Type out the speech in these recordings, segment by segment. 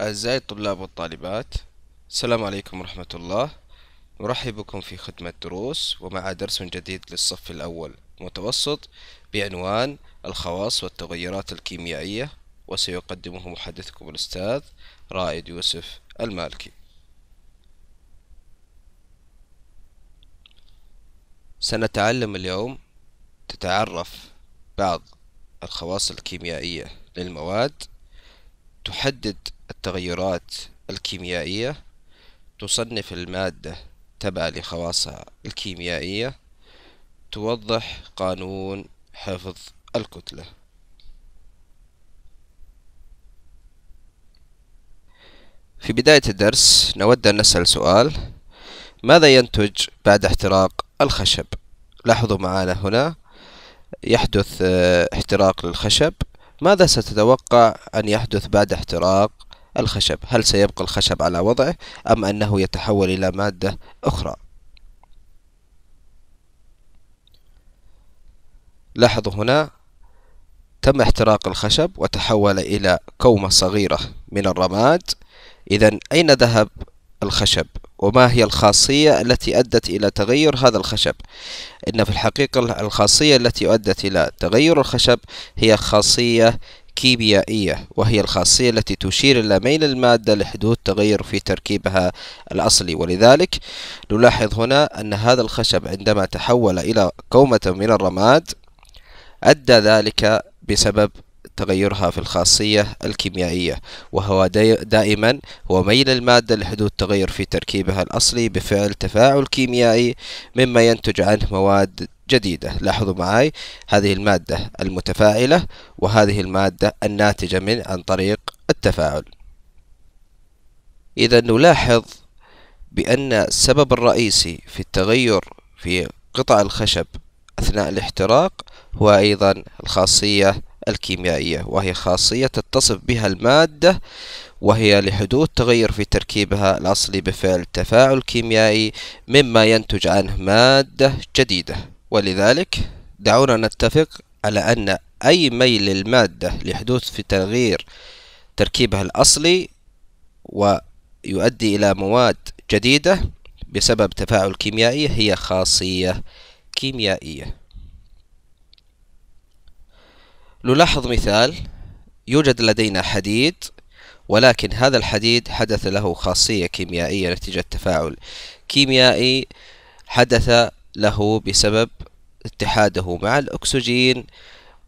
أعزائي الطلاب والطالبات السلام عليكم ورحمة الله نرحب بكم في خدمة دروس ومع درس جديد للصف الأول متوسط بعنوان الخواص والتغيرات الكيميائية وسيقدمه محدثكم الأستاذ رائد يوسف المالكي سنتعلم اليوم تتعرف بعض الخواص الكيميائية للمواد تحدد التغيرات الكيميائية تصنف المادة تبع لخواصها الكيميائية توضح قانون حفظ الكتلة في بداية الدرس نود أن نسأل سؤال ماذا ينتج بعد احتراق الخشب لاحظوا معنا هنا يحدث آه، احتراق للخشب ماذا ستتوقع أن يحدث بعد احتراق الخشب هل سيبقى الخشب على وضعه أم أنه يتحول إلى مادة أخرى لاحظوا هنا تم احتراق الخشب وتحول إلى كومة صغيرة من الرماد إذا أين ذهب الخشب وما هي الخاصية التي أدت إلى تغير هذا الخشب إن في الحقيقة الخاصية التي أدت إلى تغير الخشب هي خاصية كيميائية وهي الخاصية التي تشير إلى ميل المادة لحدوث تغير في تركيبها الأصلي ولذلك نلاحظ هنا أن هذا الخشب عندما تحول إلى كومة من الرماد أدى ذلك بسبب تغيرها في الخاصية الكيميائية وهو دائما هو ميل المادة لحدوث تغير في تركيبها الأصلي بفعل تفاعل كيميائي مما ينتج عنه مواد جديدة لاحظوا معي هذه المادة المتفاعلة وهذه المادة الناتجة من عن طريق التفاعل إذا نلاحظ بأن السبب الرئيسي في التغير في قطع الخشب أثناء الاحتراق هو أيضا الخاصية الكيميائية وهي خاصية تتصف بها المادة وهي لحدوث تغير في تركيبها الأصلي بفعل تفاعل كيميائي مما ينتج عنه مادة جديدة ولذلك دعونا نتفق على أن أي ميل المادة لحدوث في تغيير تركيبها الأصلي ويؤدي إلى مواد جديدة بسبب تفاعل كيميائي هي خاصية كيميائية نلاحظ مثال يوجد لدينا حديد ولكن هذا الحديد حدث له خاصية كيميائية نتيجة تفاعل كيميائي حدث له بسبب اتحاده مع الأكسجين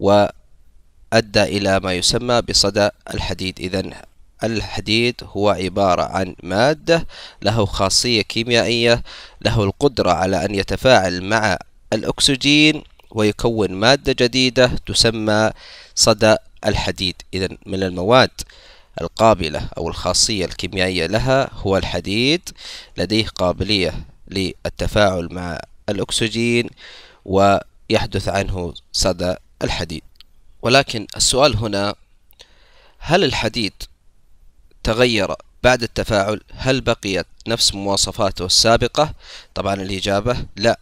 وأدى إلى ما يسمى بصدى الحديد إذا الحديد هو عبارة عن مادة له خاصية كيميائية له القدرة على أن يتفاعل مع الأكسجين ويكون مادة جديدة تسمى صدى الحديد إذا من المواد القابلة أو الخاصية الكيميائية لها هو الحديد لديه قابلية للتفاعل مع الأكسجين ويحدث عنه صدى الحديد ولكن السؤال هنا هل الحديد تغير بعد التفاعل هل بقيت نفس مواصفاته السابقة طبعا الإجابة لا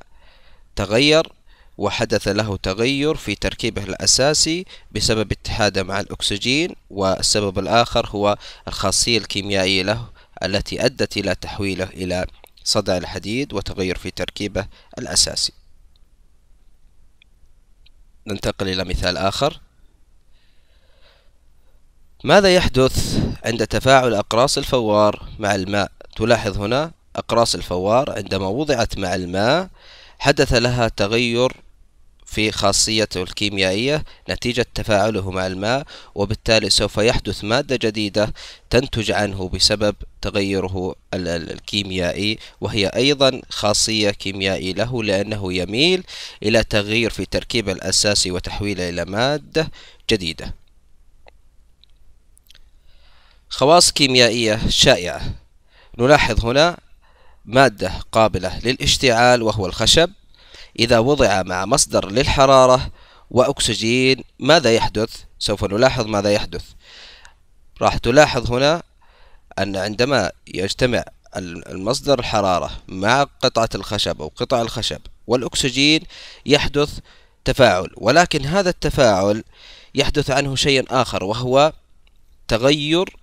تغير وحدث له تغير في تركيبه الأساسي بسبب اتحاده مع الأكسجين والسبب الآخر هو الخاصية الكيميائية له التي أدت إلى تحويله إلى صدع الحديد وتغير في تركيبه الأساسي ننتقل إلى مثال آخر ماذا يحدث عند تفاعل أقراص الفوار مع الماء؟ تلاحظ هنا أقراص الفوار عندما وضعت مع الماء حدث لها تغير في خاصيته الكيميائية نتيجة تفاعله مع الماء وبالتالي سوف يحدث مادة جديدة تنتج عنه بسبب تغيره الكيميائي وهي أيضا خاصية كيميائية له لأنه يميل إلى تغيير في تركيب الأساسي وتحويله إلى مادة جديدة خواص كيميائية شائعة نلاحظ هنا مادة قابلة للاشتعال وهو الخشب إذا وضع مع مصدر للحرارة وأكسجين ماذا يحدث؟ سوف نلاحظ ماذا يحدث راح تلاحظ هنا أن عندما يجتمع المصدر الحرارة مع قطعة الخشب أو قطع الخشب والأكسجين يحدث تفاعل ولكن هذا التفاعل يحدث عنه شيء آخر وهو تغير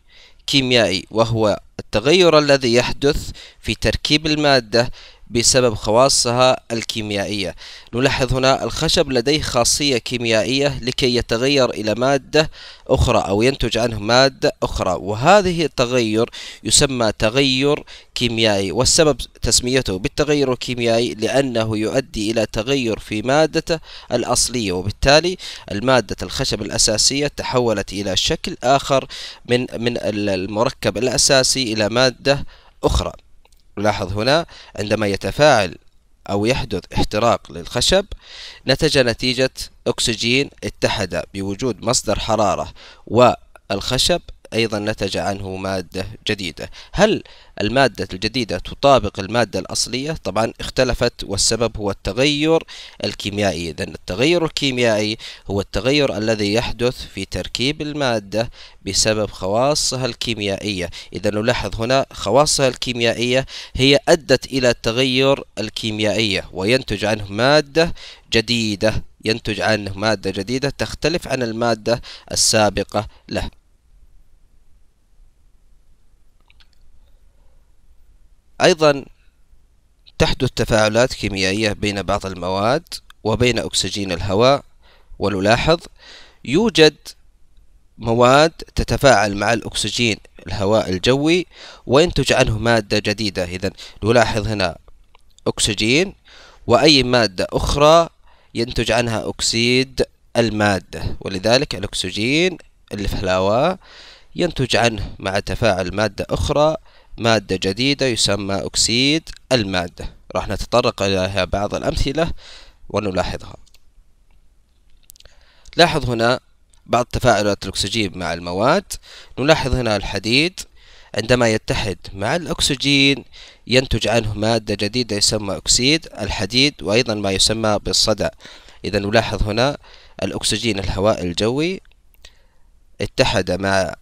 كيميائي وهو التغير الذي يحدث في تركيب المادة بسبب خواصها الكيميائية نلاحظ هنا الخشب لديه خاصية كيميائية لكي يتغير إلى مادة أخرى أو ينتج عنه مادة أخرى وهذه التغير يسمى تغير كيميائي والسبب تسميته بالتغير الكيميائي لأنه يؤدي إلى تغير في مادته الأصلية وبالتالي المادة الخشب الأساسية تحولت إلى شكل آخر من من المركب الأساسي إلى مادة أخرى لاحظ هنا عندما يتفاعل أو يحدث احتراق للخشب نتج نتيجة أكسجين اتحد بوجود مصدر حرارة والخشب أيضا نتج عنه مادة جديدة هل المادة الجديدة تطابق المادة الأصلية؟ طبعا اختلفت والسبب هو التغير الكيميائي إذا التغير الكيميائي هو التغير الذي يحدث في تركيب المادة بسبب خواصها الكيميائية إذا نلاحظ هنا خواصها الكيميائية هي أدت إلى التغير الكيميائية وينتج عنه مادة جديدة ينتج عنه مادة جديدة تختلف عن المادة السابقة له أيضا تحدث تفاعلات كيميائية بين بعض المواد وبين أكسجين الهواء ونلاحظ يوجد مواد تتفاعل مع الأكسجين الهواء الجوي وينتج عنه مادة جديدة إذا نلاحظ هنا أكسجين وأي مادة أخرى ينتج عنها أكسيد المادة ولذلك الأكسجين اللي في الهواء ينتج عنه مع تفاعل مادة أخرى مادة جديدة يسمى أكسيد المادة راح نتطرق إليها بعض الأمثلة ونلاحظها لاحظ هنا بعض تفاعلات الأكسجين مع المواد نلاحظ هنا الحديد عندما يتحد مع الأكسجين ينتج عنه مادة جديدة يسمى أكسيد الحديد وأيضا ما يسمى بالصدع إذا نلاحظ هنا الأكسجين الهواء الجوي اتحد مع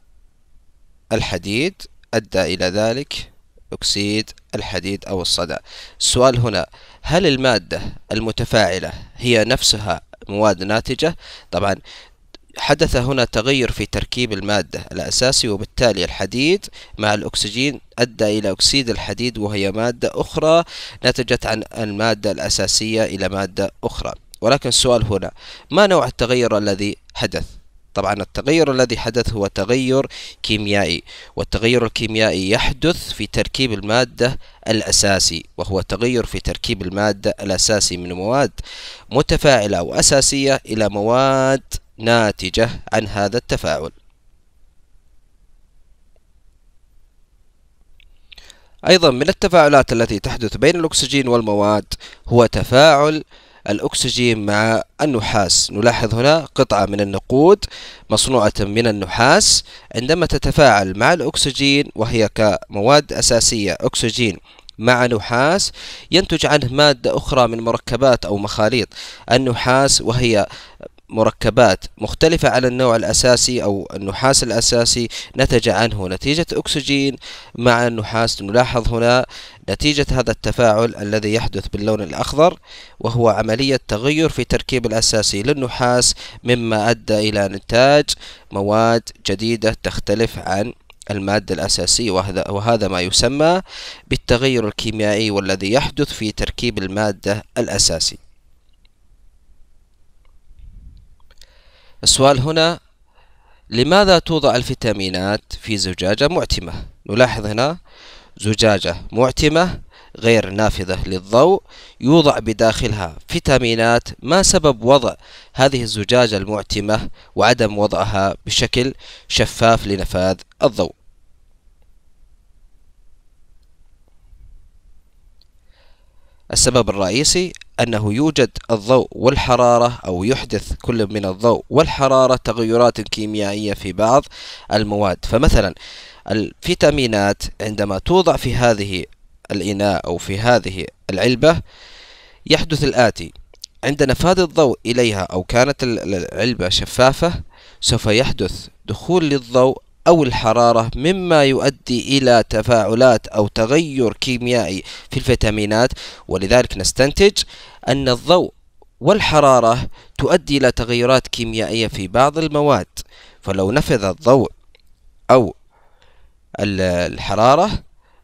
الحديد أدى إلى ذلك أكسيد الحديد أو الصدى السؤال هنا هل المادة المتفاعلة هي نفسها مواد ناتجة طبعا حدث هنا تغير في تركيب المادة الأساسي وبالتالي الحديد مع الأكسجين أدى إلى أكسيد الحديد وهي مادة أخرى نتجت عن المادة الأساسية إلى مادة أخرى ولكن السؤال هنا ما نوع التغير الذي حدث طبعا التغير الذي حدث هو تغير كيميائي والتغير الكيميائي يحدث في تركيب المادة الأساسي وهو تغير في تركيب المادة الأساسي من مواد متفاعلة أو أساسية إلى مواد ناتجة عن هذا التفاعل أيضا من التفاعلات التي تحدث بين الأكسجين والمواد هو تفاعل الأكسجين مع النحاس نلاحظ هنا قطعة من النقود مصنوعة من النحاس عندما تتفاعل مع الأكسجين وهي كمواد أساسية أكسجين مع نحاس ينتج عنه مادة أخرى من مركبات أو مخاليط النحاس وهي مركبات مختلفة على النوع الأساسي أو النحاس الأساسي نتج عنه نتيجة أكسجين مع النحاس نلاحظ هنا نتيجة هذا التفاعل الذي يحدث باللون الأخضر وهو عملية تغير في تركيب الأساسي للنحاس مما أدى إلى إنتاج مواد جديدة تختلف عن المادة الأساسية وهذا, وهذا ما يسمى بالتغير الكيميائي والذي يحدث في تركيب المادة الأساسي السؤال هنا لماذا توضع الفيتامينات في زجاجة معتمة نلاحظ هنا زجاجة معتمة غير نافذة للضوء يوضع بداخلها فيتامينات ما سبب وضع هذه الزجاجة المعتمة وعدم وضعها بشكل شفاف لنفاذ الضوء السبب الرئيسي أنه يوجد الضوء والحرارة أو يحدث كل من الضوء والحرارة تغيرات كيميائية في بعض المواد فمثلا الفيتامينات عندما توضع في هذه الإناء أو في هذه العلبة يحدث الآتي عند نفاذ الضوء إليها أو كانت العلبة شفافة سوف يحدث دخول للضوء أو الحرارة مما يؤدي إلى تفاعلات أو تغير كيميائي في الفيتامينات ولذلك نستنتج أن الضوء والحرارة تؤدي إلى تغيرات كيميائية في بعض المواد فلو نفذ الضوء أو الحرارة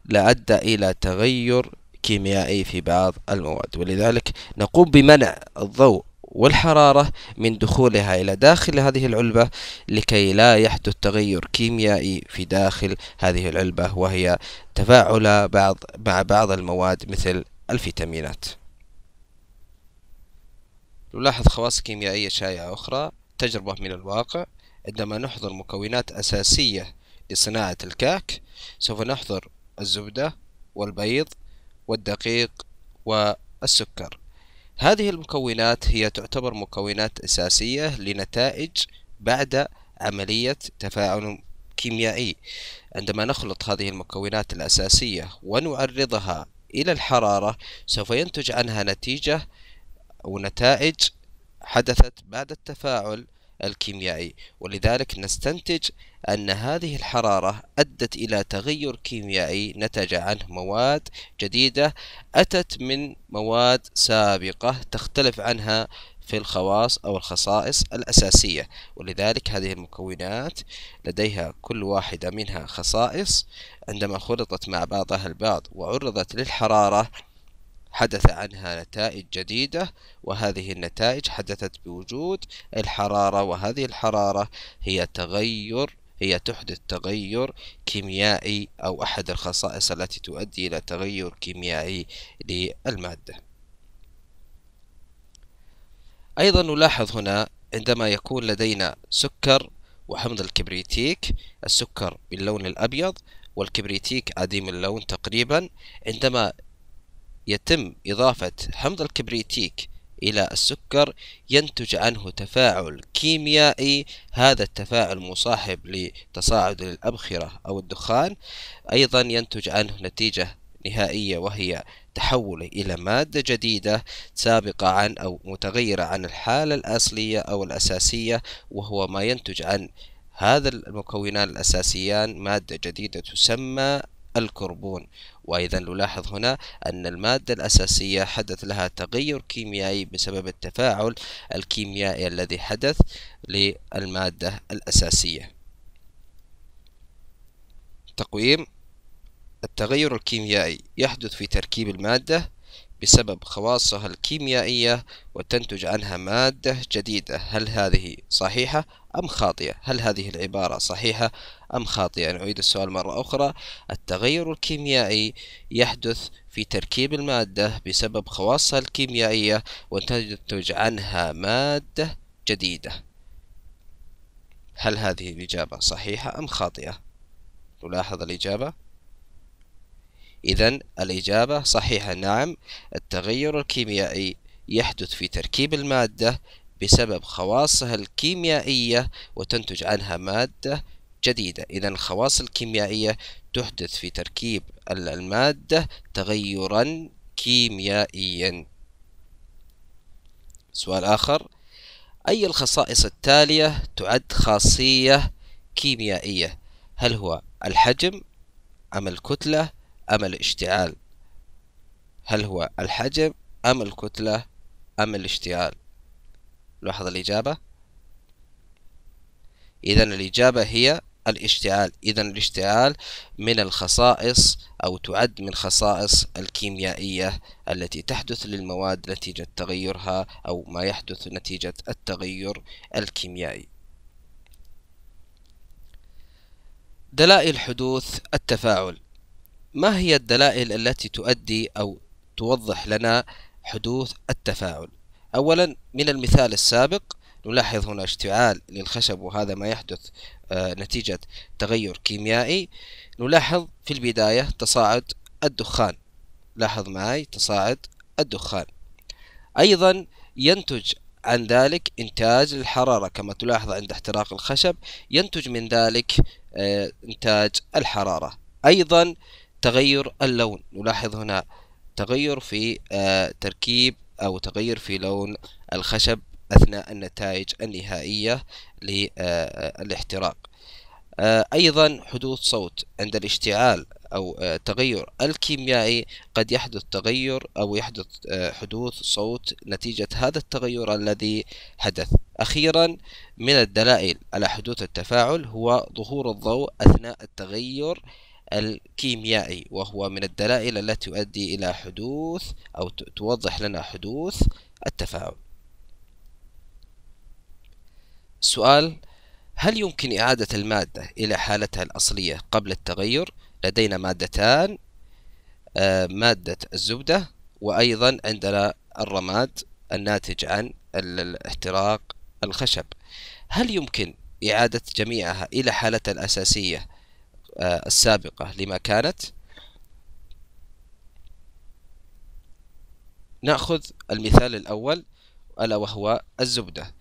لأدى إلى تغير كيميائي في بعض المواد ولذلك نقوم بمنع الضوء والحرارة من دخولها إلى داخل هذه العلبة لكي لا يحدث تغير كيميائي في داخل هذه العلبة وهي تفاعل بعض مع بعض المواد مثل الفيتامينات نلاحظ خواص كيميائية شائعة أخرى تجربة من الواقع عندما نحضر مكونات أساسية لصناعة الكعك سوف نحضر الزبدة والبيض والدقيق والسكر هذه المكونات هي تعتبر مكونات أساسية لنتائج بعد عملية تفاعل كيميائي عندما نخلط هذه المكونات الأساسية ونعرضها إلى الحرارة سوف ينتج عنها نتيجة أو نتائج حدثت بعد التفاعل الكيميائي ولذلك نستنتج أن هذه الحرارة أدت إلى تغير كيميائي نتج عنه مواد جديدة أتت من مواد سابقة تختلف عنها في الخواص أو الخصائص الأساسية ولذلك هذه المكونات لديها كل واحدة منها خصائص عندما خلطت مع بعضها البعض وعرضت للحرارة حدث عنها نتائج جديدة وهذه النتائج حدثت بوجود الحرارة وهذه الحرارة هي تغير هي تحدث تغير كيميائي أو أحد الخصائص التي تؤدي إلى تغير كيميائي للمادة أيضا نلاحظ هنا عندما يكون لدينا سكر وحمض الكبريتيك السكر باللون الأبيض والكبريتيك عديم اللون تقريبا عندما يتم إضافة حمض الكبريتيك إلى السكر ينتج عنه تفاعل كيميائي هذا التفاعل مصاحب لتصاعد الأبخرة أو الدخان أيضا ينتج عنه نتيجة نهائية وهي تحوله إلى مادة جديدة سابقة عن أو متغيرة عن الحالة الأصلية أو الأساسية وهو ما ينتج عن هذا المكونان الأساسيان مادة جديدة تسمى الكربون وإذا نلاحظ هنا أن المادة الأساسية حدث لها تغير كيميائي بسبب التفاعل الكيميائي الذي حدث للمادة الأساسية تقويم التغير الكيميائي يحدث في تركيب المادة بسبب خواصها الكيميائية وتنتج عنها مادة جديدة هل هذه صحيحة أم خاطئة؟ هل هذه العبارة صحيحة أم خاطئة؟ نعيد السؤال مرة أخرى التغير الكيميائي يحدث في تركيب المادة بسبب خواصها الكيميائية وتنتج عنها مادة جديدة هل هذه الإجابة صحيحة أم خاطئة؟ نلاحظ الإجابة إذا الإجابة صحيحة نعم التغير الكيميائي يحدث في تركيب المادة بسبب خواصها الكيميائية وتنتج عنها مادة جديدة إذا الخواص الكيميائية تحدث في تركيب المادة تغيرا كيميائيا سؤال آخر أي الخصائص التالية تعد خاصية كيميائية هل هو الحجم أم الكتلة أم الاشتعال هل هو الحجم أم الكتلة أم الاشتعال لاحظ الإجابة إذا الإجابة هي الاشتعال إذا الاشتعال من الخصائص أو تعد من خصائص الكيميائية التي تحدث للمواد نتيجة تغيرها أو ما يحدث نتيجة التغير الكيميائي دلائل حدوث التفاعل ما هي الدلائل التي تؤدي أو توضح لنا حدوث التفاعل أولا من المثال السابق نلاحظ هنا اشتعال للخشب وهذا ما يحدث آه، نتيجة تغير كيميائي نلاحظ في البداية تصاعد الدخان لاحظ معي تصاعد الدخان أيضا ينتج عن ذلك إنتاج الحرارة كما تلاحظ عند احتراق الخشب ينتج من ذلك آه، إنتاج الحرارة أيضا تغير اللون نلاحظ هنا تغير في آه، تركيب أو تغير في لون الخشب أثناء النتائج النهائية للاحتراق آه، آه، أيضا حدوث صوت عند الاشتعال أو التغير الكيميائي قد يحدث تغير أو يحدث حدوث صوت نتيجة هذا التغير الذي حدث أخيرا من الدلائل على حدوث التفاعل هو ظهور الضوء أثناء التغير الكيميائي وهو من الدلائل التي تؤدي إلى حدوث أو توضح لنا حدوث التفاعل سؤال هل يمكن إعادة المادة إلى حالتها الأصلية قبل التغير؟ لدينا مادتان آه، مادة الزبدة وأيضا عندنا الرماد الناتج عن الاحتراق الخشب هل يمكن إعادة جميعها إلى حالتها الأساسية آه، السابقة لما كانت نأخذ المثال الأول ألا وهو الزبدة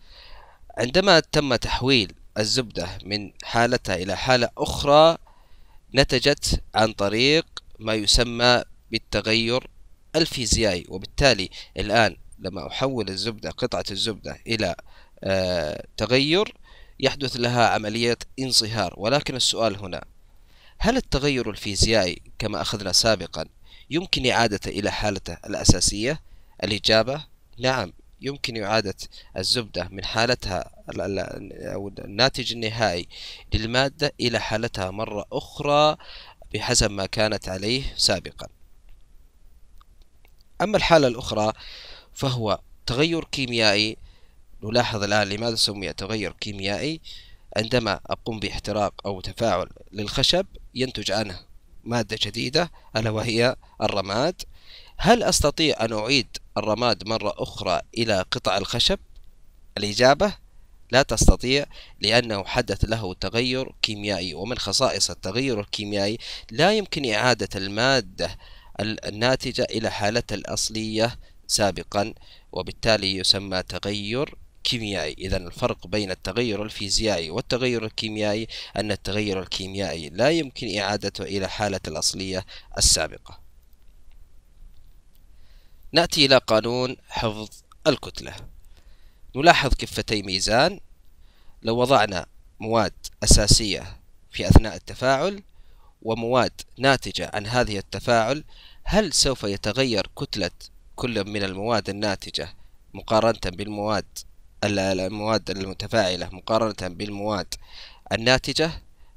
عندما تم تحويل الزبدة من حالتها إلى حالة أخرى نتجت عن طريق ما يسمى بالتغير الفيزيائي وبالتالي الآن لما أحول الزبدة قطعة الزبدة إلى آه، تغير يحدث لها عملية انصهار ولكن السؤال هنا هل التغير الفيزيائي كما أخذنا سابقا يمكن إعادته إلى حالته الأساسية؟ الإجابة نعم يمكن إعادة الزبدة من حالتها أو الناتج النهائي للمادة إلى حالتها مرة أخرى بحسب ما كانت عليه سابقا أما الحالة الأخرى فهو تغير كيميائي نلاحظ الآن لماذا سمي تغير كيميائي عندما أقوم باحتراق أو تفاعل للخشب ينتج عنها مادة جديدة ألا وهي الرماد هل أستطيع أن أعيد الرماد مرة أخرى إلى قطع الخشب؟ الإجابة لا تستطيع لأنه حدث له تغير كيميائي ومن خصائص التغير الكيميائي لا يمكن إعادة المادة الناتجة إلى حالتها الأصلية سابقا وبالتالي يسمى تغير كيميائي إذا الفرق بين التغير الفيزيائي والتغير الكيميائي أن التغير الكيميائي لا يمكن إعادته إلى حالة الأصلية السابقة نأتي إلى قانون حفظ الكتلة نلاحظ كفتي ميزان لو وضعنا مواد أساسية في أثناء التفاعل ومواد ناتجة عن هذه التفاعل هل سوف يتغير كتلة كل من المواد الناتجة مقارنة بالمواد المواد المتفاعلة مقارنة بالمواد الناتجة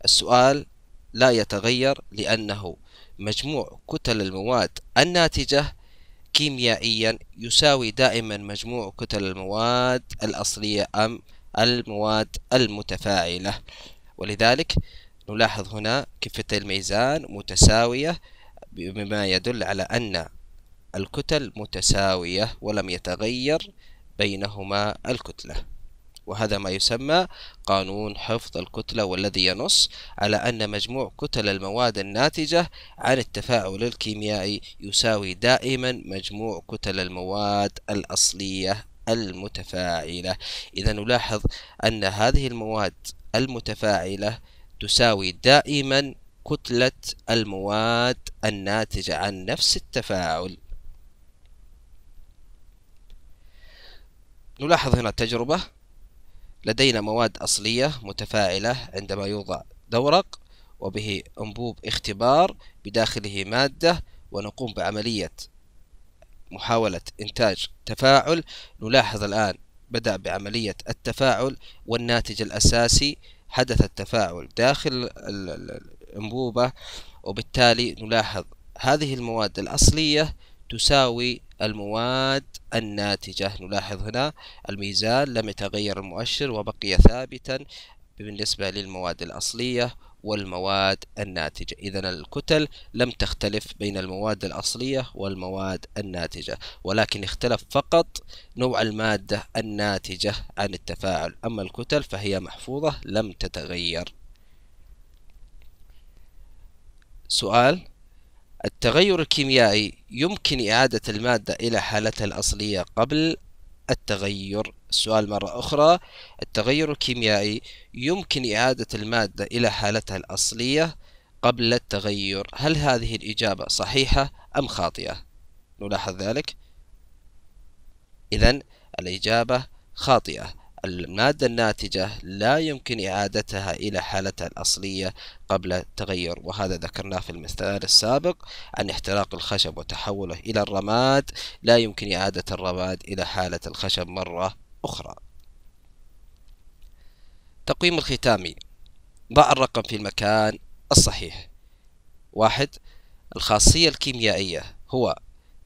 السؤال لا يتغير لأنه مجموع كتل المواد الناتجة كيميائيا يساوي دائما مجموع كتل المواد الأصلية أم المواد المتفاعلة ولذلك نلاحظ هنا كفة الميزان متساوية بما يدل على أن الكتل متساوية ولم يتغير بينهما الكتلة وهذا ما يسمى قانون حفظ الكتلة والذي ينص على أن مجموع كتل المواد الناتجة عن التفاعل الكيميائي يساوي دائما مجموع كتل المواد الأصلية المتفاعلة إذا نلاحظ أن هذه المواد المتفاعلة تساوي دائما كتلة المواد الناتجة عن نفس التفاعل نلاحظ هنا التجربة لدينا مواد أصلية متفاعلة عندما يوضع دورق وبه أنبوب اختبار بداخله مادة ونقوم بعملية محاولة إنتاج تفاعل نلاحظ الآن بدأ بعملية التفاعل والناتج الأساسي حدث التفاعل داخل الأنبوبة وبالتالي نلاحظ هذه المواد الأصلية تساوي المواد الناتجة نلاحظ هنا الميزان لم يتغير المؤشر وبقي ثابتا بالنسبة للمواد الأصلية والمواد الناتجة إذا الكتل لم تختلف بين المواد الأصلية والمواد الناتجة ولكن اختلف فقط نوع المادة الناتجة عن التفاعل أما الكتل فهي محفوظة لم تتغير سؤال التغير الكيميائي يمكن إعادة المادة إلى حالتها الأصلية قبل التغير السؤال مرة أخرى التغير الكيميائي يمكن إعادة المادة إلى حالتها الأصلية قبل التغير هل هذه الإجابة صحيحة أم خاطئة نلاحظ ذلك إذا الإجابة خاطئة المادة الناتجة لا يمكن إعادتها إلى حالتها الأصلية قبل تغير وهذا ذكرناه في المثال السابق عن احتراق الخشب وتحوله إلى الرماد لا يمكن إعادة الرماد إلى حالة الخشب مرة أخرى تقويم الختامي ضع الرقم في المكان الصحيح واحد الخاصية الكيميائية هو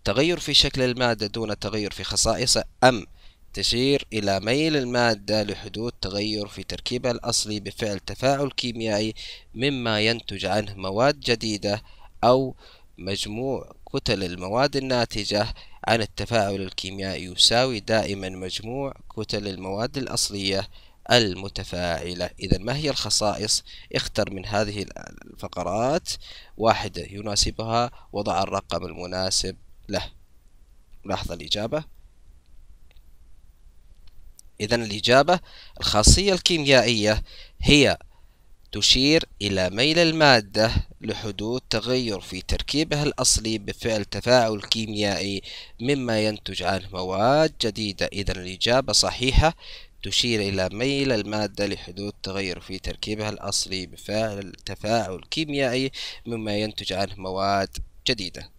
تغير في شكل المادة دون تغير في خصائصه أم تشير إلى ميل المادة لحدوث تغير في تركيبها الأصلي بفعل تفاعل كيميائي مما ينتج عنه مواد جديدة أو مجموع كتل المواد الناتجة عن التفاعل الكيميائي يساوي دائما مجموع كتل المواد الأصلية المتفاعلة إذا ما هي الخصائص اختر من هذه الفقرات واحدة يناسبها وضع الرقم المناسب له لاحظ الإجابة إذا الإجابة الخاصية الكيميائية هي تشير إلى ميل المادة لحدوث تغير في تركيبها الأصلي بفعل تفاعل كيميائي مما ينتج عنه مواد جديدة إذا الإجابة صحيحة تشير إلى ميل المادة لحدوث تغير في تركيبها الأصلي بفعل تفاعل كيميائي مما ينتج عنه مواد جديدة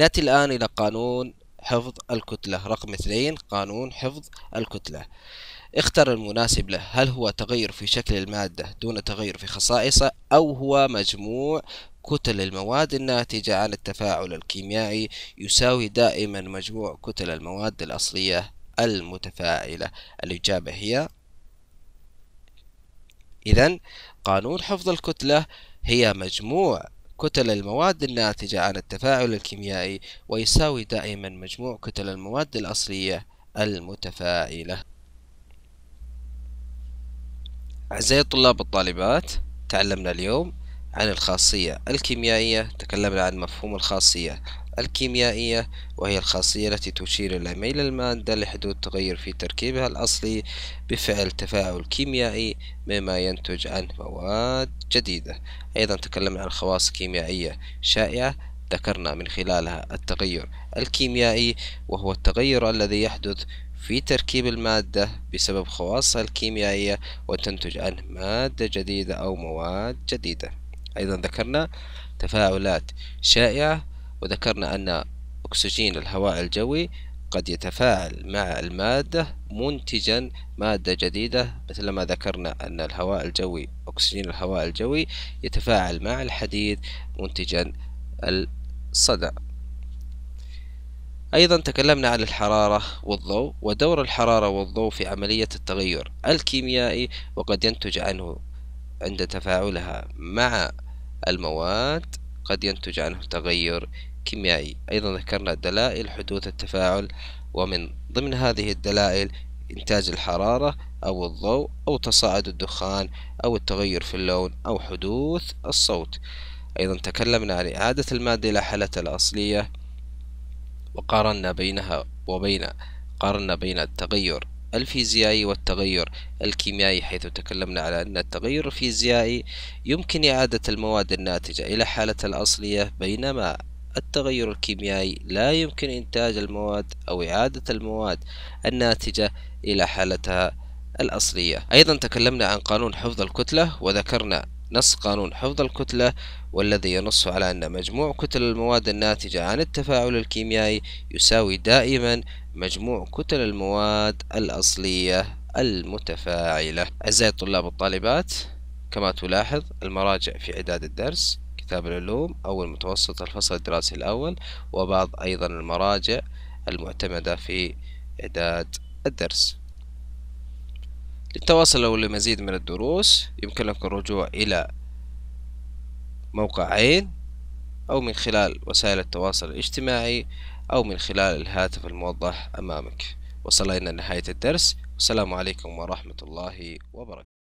نأتي الآن إلى قانون حفظ الكتلة رقم اثنين قانون حفظ الكتلة اختر المناسب له هل هو تغير في شكل المادة دون تغير في خصائصه أو هو مجموع كتل المواد الناتجة عن التفاعل الكيميائي يساوي دائما مجموع كتل المواد الأصلية المتفاعلة الإجابة هي إذا قانون حفظ الكتلة هي مجموع كتل المواد الناتجة عن التفاعل الكيميائي ويساوي دائما مجموع كتل المواد الأصلية المتفاعلة أعزائي الطلاب والطالبات تعلمنا اليوم عن الخاصية الكيميائية تكلمنا عن مفهوم الخاصية الكيميائية وهي الخاصية التي تشير إلى ميل المادة لحدوث تغير في تركيبها الأصلي بفعل تفاعل كيميائي مما ينتج عنه مواد جديدة أيضا تكلمنا عن خواص كيميائية شائعة ذكرنا من خلالها التغير الكيميائي وهو التغير الذي يحدث في تركيب المادة بسبب خواصها الكيميائية وتنتج عنه مادة جديدة أو مواد جديدة أيضا ذكرنا تفاعلات شائعة وذكرنا أن أكسجين الهواء الجوي قد يتفاعل مع المادة منتجا مادة جديدة مثل ما ذكرنا أن الهواء الجوي أكسجين الهواء الجوي يتفاعل مع الحديد منتجا الصدى أيضا تكلمنا عن الحرارة والضوء ودور الحرارة والضوء في عملية التغير الكيميائي وقد ينتج عنه عند تفاعلها مع المواد قد ينتج عنه تغير كيميائي أيضا ذكرنا دلائل حدوث التفاعل ومن ضمن هذه الدلائل إنتاج الحرارة أو الضوء أو تصاعد الدخان أو التغير في اللون أو حدوث الصوت أيضا تكلمنا عن إعادة المادة إلى حالتها الأصلية وقارنا بينها وبين قارنا بين التغير الفيزيائي والتغير الكيميائي حيث تكلمنا على أن التغير الفيزيائي يمكن إعادة المواد الناتجة إلى حالتها الأصلية بينما التغير الكيميائي لا يمكن إنتاج المواد أو إعادة المواد الناتجة إلى حالتها الأصلية أيضا تكلمنا عن قانون حفظ الكتلة وذكرنا نص قانون حفظ الكتلة والذي ينص على أن مجموع كتل المواد الناتجة عن التفاعل الكيميائي يساوي دائما مجموع كتل المواد الأصلية المتفاعلة أعزائي الطلاب والطالبات كما تلاحظ المراجع في إعداد الدرس كتاب العلوم أو المتوسط الفصل الدراسي الأول وبعض أيضا المراجع المعتمدة في إعداد الدرس للتواصل أو لمزيد من الدروس يمكنك الرجوع إلى موقعين أو من خلال وسائل التواصل الاجتماعي أو من خلال الهاتف الموضح أمامك وصلنا إلى نهاية الدرس والسلام عليكم ورحمة الله وبركاته